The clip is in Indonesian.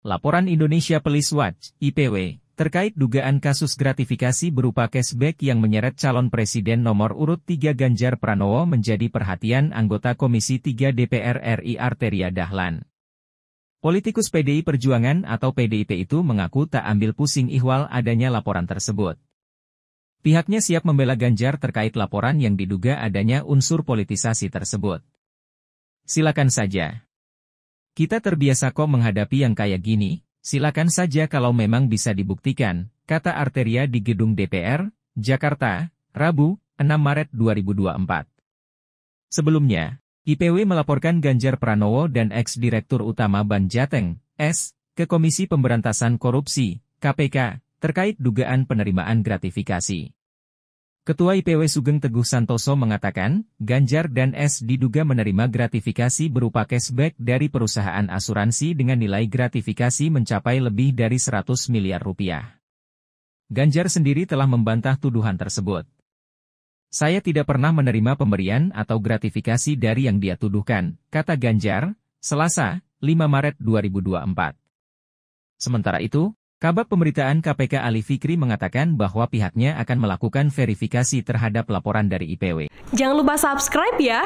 Laporan Indonesia Police Watch, IPW, terkait dugaan kasus gratifikasi berupa cashback yang menyeret calon presiden nomor urut 3 Ganjar Pranowo menjadi perhatian anggota Komisi 3 DPR RI Arteria Dahlan. Politikus PDI Perjuangan atau PDIP itu mengaku tak ambil pusing ihwal adanya laporan tersebut. Pihaknya siap membela Ganjar terkait laporan yang diduga adanya unsur politisasi tersebut. Silakan saja. Kita terbiasa kok menghadapi yang kayak gini, silakan saja kalau memang bisa dibuktikan, kata Arteria di Gedung DPR, Jakarta, Rabu, 6 Maret 2024. Sebelumnya, IPW melaporkan Ganjar Pranowo dan ex-direktur utama Ban Jateng, S, ke Komisi Pemberantasan Korupsi, KPK, terkait dugaan penerimaan gratifikasi. Ketua IPW Sugeng Teguh Santoso mengatakan, Ganjar dan S diduga menerima gratifikasi berupa cashback dari perusahaan asuransi dengan nilai gratifikasi mencapai lebih dari 100 miliar rupiah. Ganjar sendiri telah membantah tuduhan tersebut. Saya tidak pernah menerima pemberian atau gratifikasi dari yang dia tuduhkan, kata Ganjar, Selasa, 5 Maret 2024. Sementara itu, Kabak Pemberitaan KPK Ali Fikri mengatakan bahwa pihaknya akan melakukan verifikasi terhadap laporan dari IPW. Jangan lupa subscribe ya!